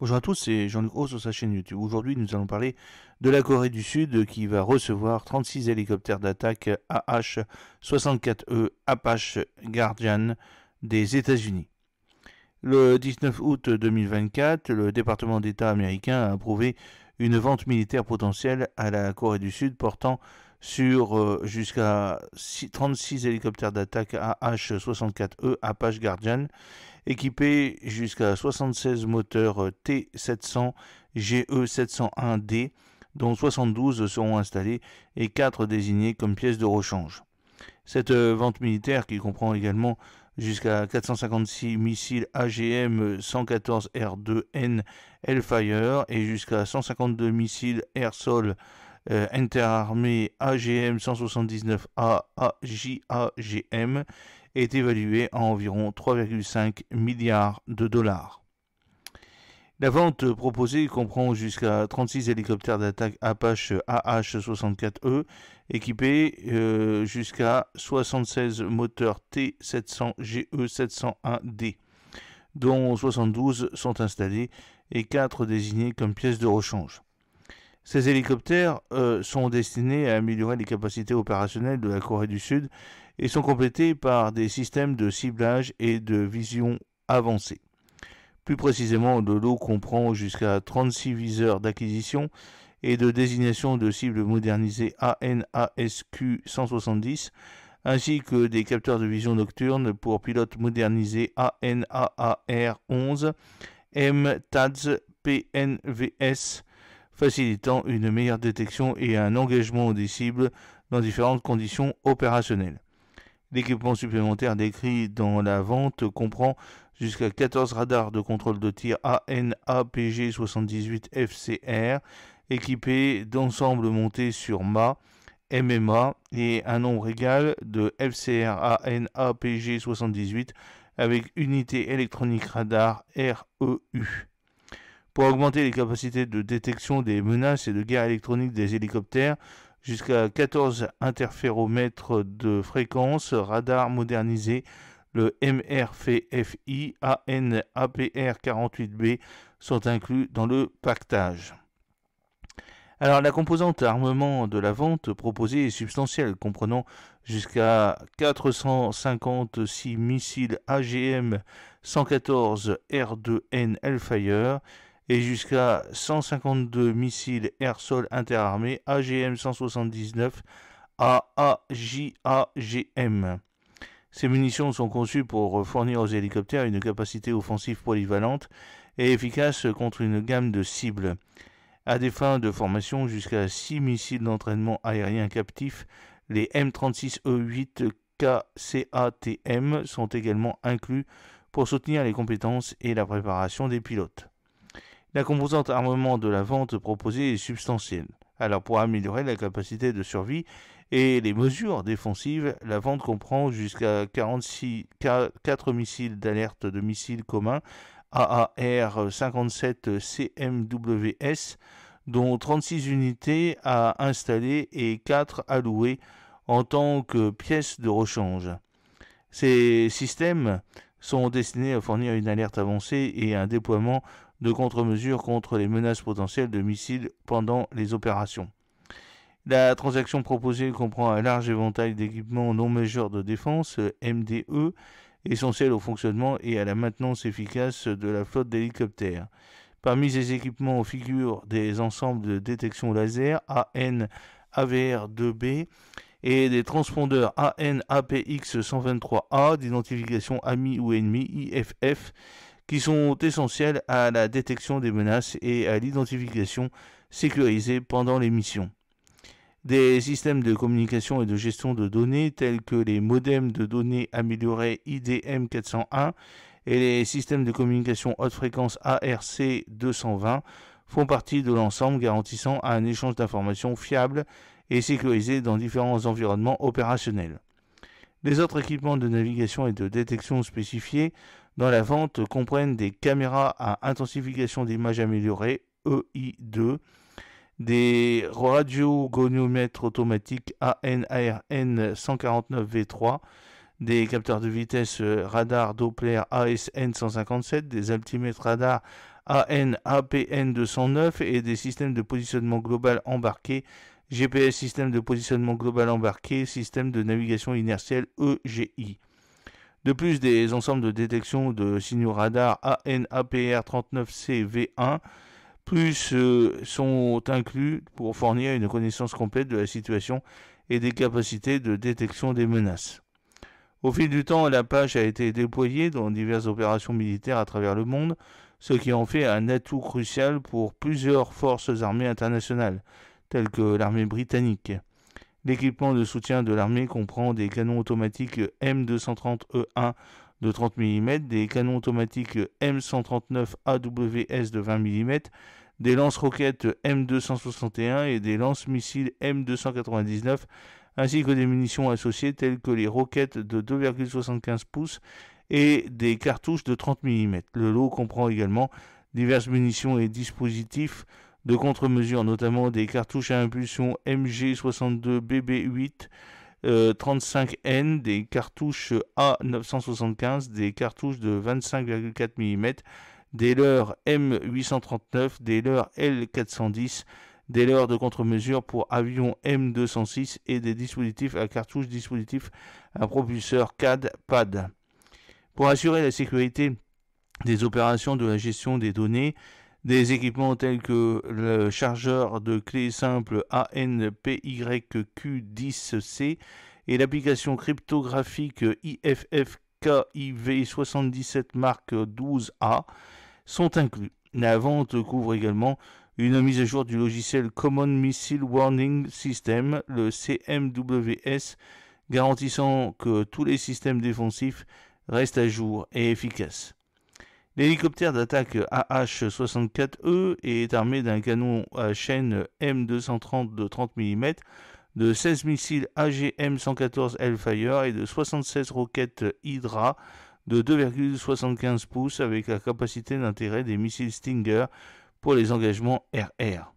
Bonjour à tous, c'est Jean-Luc Haut sur sa chaîne YouTube. Aujourd'hui, nous allons parler de la Corée du Sud qui va recevoir 36 hélicoptères d'attaque AH-64E e, Apache Guardian des États-Unis. Le 19 août 2024, le département d'État américain a approuvé une vente militaire potentielle à la Corée du Sud portant sur euh, jusqu'à 36 hélicoptères d'attaque AH-64E e, Apache Guardian, équipés jusqu'à 76 moteurs euh, T700 GE701D, dont 72 seront installés et 4 désignés comme pièces de rechange. Cette euh, vente militaire, qui comprend également jusqu'à 456 missiles AGM 114R2N Hellfire et jusqu'à 152 missiles air-sol euh, interarmée AGM 179A est évaluée à environ 3,5 milliards de dollars. La vente proposée comprend jusqu'à 36 hélicoptères d'attaque Apache AH-64E e, équipés euh, jusqu'à 76 moteurs T700GE701D, dont 72 sont installés et 4 désignés comme pièces de rechange. Ces hélicoptères euh, sont destinés à améliorer les capacités opérationnelles de la Corée du Sud et sont complétés par des systèmes de ciblage et de vision avancée. Plus précisément, le lot comprend jusqu'à 36 viseurs d'acquisition et de désignation de cibles modernisées ANASQ 170, ainsi que des capteurs de vision nocturne pour pilotes modernisés ANAAR 11, MTADS, PNVS facilitant une meilleure détection et un engagement des cibles dans différentes conditions opérationnelles. L'équipement supplémentaire décrit dans la vente comprend jusqu'à 14 radars de contrôle de tir ANAPG78FCR équipés d'ensembles montés sur MA, MMA et un nombre égal de FCR ANAPG78 avec unité électronique radar REU pour augmenter les capacités de détection des menaces et de guerre électronique des hélicoptères jusqu'à 14 interféromètres de fréquence, radar modernisé, le MRFFI ANAPR-48B sont inclus dans le pactage. Alors la composante armement de la vente proposée est substantielle, comprenant jusqu'à 456 missiles AGM 114 R2N Hellfire et jusqu'à 152 missiles air-sol interarmés AGM-179 AAJAGM. Ces munitions sont conçues pour fournir aux hélicoptères une capacité offensive polyvalente et efficace contre une gamme de cibles. À des fins de formation, jusqu'à 6 missiles d'entraînement aérien captifs, les M36E8 e KCATM sont également inclus pour soutenir les compétences et la préparation des pilotes. La composante armement de la vente proposée est substantielle. Alors pour améliorer la capacité de survie et les mesures défensives, la vente comprend jusqu'à 46, 4 missiles d'alerte de missiles communs AAR-57CMWS, dont 36 unités à installer et 4 à louer en tant que pièces de rechange. Ces systèmes sont destinés à fournir une alerte avancée et un déploiement de contre-mesures contre les menaces potentielles de missiles pendant les opérations. La transaction proposée comprend un large éventail d'équipements non majeurs de défense, MDE, essentiels au fonctionnement et à la maintenance efficace de la flotte d'hélicoptères. Parmi ces équipements figurent des ensembles de détection laser AN AVR-2B et des transpondeurs AN APX-123A d'identification ami ou ennemi IFF qui sont essentiels à la détection des menaces et à l'identification sécurisée pendant les missions. Des systèmes de communication et de gestion de données tels que les modems de données améliorés IDM 401 et les systèmes de communication haute fréquence ARC 220 font partie de l'ensemble garantissant un échange d'informations fiable et sécurisé dans différents environnements opérationnels. Les autres équipements de navigation et de détection spécifiés dans la vente comprennent des caméras à intensification d'image améliorée, EI2, des radiogoniomètres automatiques ANARN 149V3, des capteurs de vitesse euh, radar Doppler ASN 157, des altimètres radar anapn 209 et des systèmes de positionnement global embarqués GPS système de positionnement global embarqué, système de navigation inertielle EGI. De plus, des ensembles de détection de signaux radar ANAPR39CV1 plus euh, sont inclus pour fournir une connaissance complète de la situation et des capacités de détection des menaces. Au fil du temps, la page a été déployée dans diverses opérations militaires à travers le monde, ce qui en fait un atout crucial pour plusieurs forces armées internationales, telles que l'armée britannique. L'équipement de soutien de l'armée comprend des canons automatiques M230E1 e de 30 mm, des canons automatiques M139AWS de 20 mm, des lance-roquettes M261 et des lance-missiles M299, ainsi que des munitions associées telles que les roquettes de 2,75 pouces et des cartouches de 30 mm. Le lot comprend également diverses munitions et dispositifs de contre-mesures, notamment des cartouches à impulsion MG62BB8 35N, euh, des cartouches A975, des cartouches de 25,4 mm, des leurs M839, des leurs L410, des leurs de contre-mesure pour avion M206 et des dispositifs à cartouches, dispositifs à propulseur CAD, PAD. Pour assurer la sécurité des opérations de la gestion des données, des équipements tels que le chargeur de clé simple ANPYQ10C et l'application cryptographique IFFKIV77 Mark 12A sont inclus. La vente couvre également une mise à jour du logiciel Common Missile Warning System, le CMWS, garantissant que tous les systèmes défensifs restent à jour et efficaces. L'hélicoptère d'attaque AH-64E e est armé d'un canon à chaîne M230 de 30 mm, de 16 missiles AGM-114 Hellfire et de 76 roquettes Hydra de 2,75 pouces avec la capacité d'intérêt des missiles Stinger pour les engagements RR.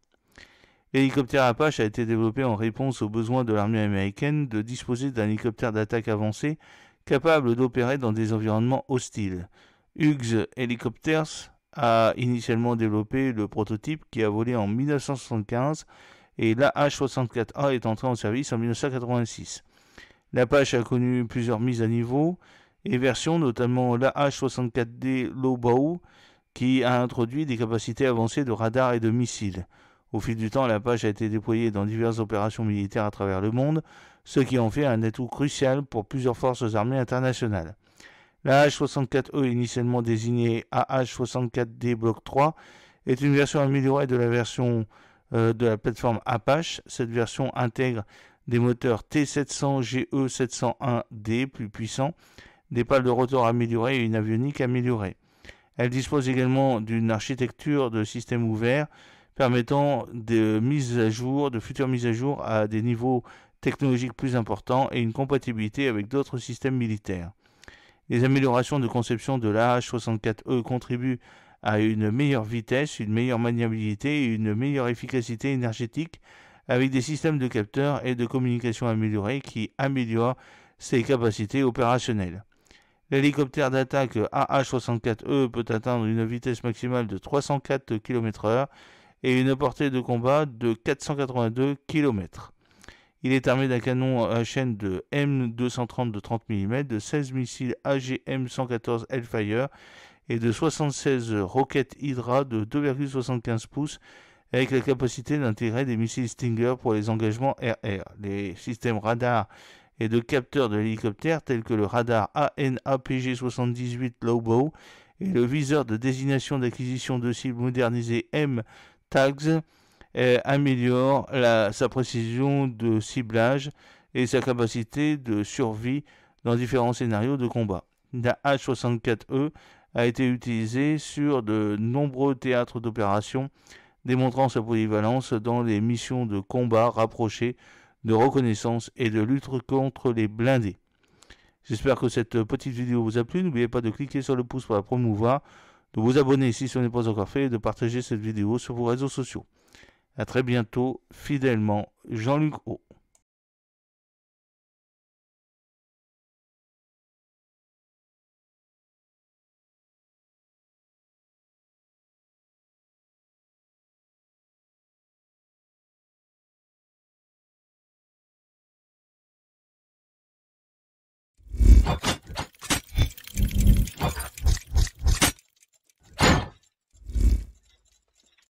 L'hélicoptère Apache a été développé en réponse aux besoins de l'armée américaine de disposer d'un hélicoptère d'attaque avancé capable d'opérer dans des environnements hostiles. Hughes Helicopters a initialement développé le prototype qui a volé en 1975 et l'AH-64A est entré en service en 1986. L'Apache a connu plusieurs mises à niveau et versions, notamment l'AH-64D Bow qui a introduit des capacités avancées de radar et de missiles. Au fil du temps, l'Apache a été déployée dans diverses opérations militaires à travers le monde, ce qui en fait un atout crucial pour plusieurs forces armées internationales. La H64E, e, initialement désignée AH64D Block 3, est une version améliorée de la version euh, de la plateforme Apache. Cette version intègre des moteurs T700GE701D plus puissants, des pales de rotor améliorées et une avionique améliorée. Elle dispose également d'une architecture de système ouvert permettant mises à jour, de futures mises à jour à des niveaux technologiques plus importants et une compatibilité avec d'autres systèmes militaires. Les améliorations de conception de lah 64 e contribuent à une meilleure vitesse, une meilleure maniabilité et une meilleure efficacité énergétique avec des systèmes de capteurs et de communication améliorés qui améliorent ses capacités opérationnelles. L'hélicoptère d'attaque AH-64E e peut atteindre une vitesse maximale de 304 km/h et une portée de combat de 482 km. Il est armé d'un canon à chaîne de M230 de 30 mm, de 16 missiles AGM-114 Hellfire et de 76 roquettes Hydra de 2,75 pouces avec la capacité d'intégrer des missiles Stinger pour les engagements RR. Les systèmes radars et de capteurs de l'hélicoptère tels que le radar ANAPG-78 Lowbow et le viseur de désignation d'acquisition de cibles modernisé M-TAGS améliore sa précision de ciblage et sa capacité de survie dans différents scénarios de combat. La H-64E e a été utilisée sur de nombreux théâtres d'opération, démontrant sa polyvalence dans les missions de combat rapprochées, de reconnaissance et de lutte contre les blindés. J'espère que cette petite vidéo vous a plu. N'oubliez pas de cliquer sur le pouce pour la promouvoir, de vous abonner si ce n'est pas encore fait et de partager cette vidéo sur vos réseaux sociaux. À très bientôt, fidèlement, Jean-Luc Haut.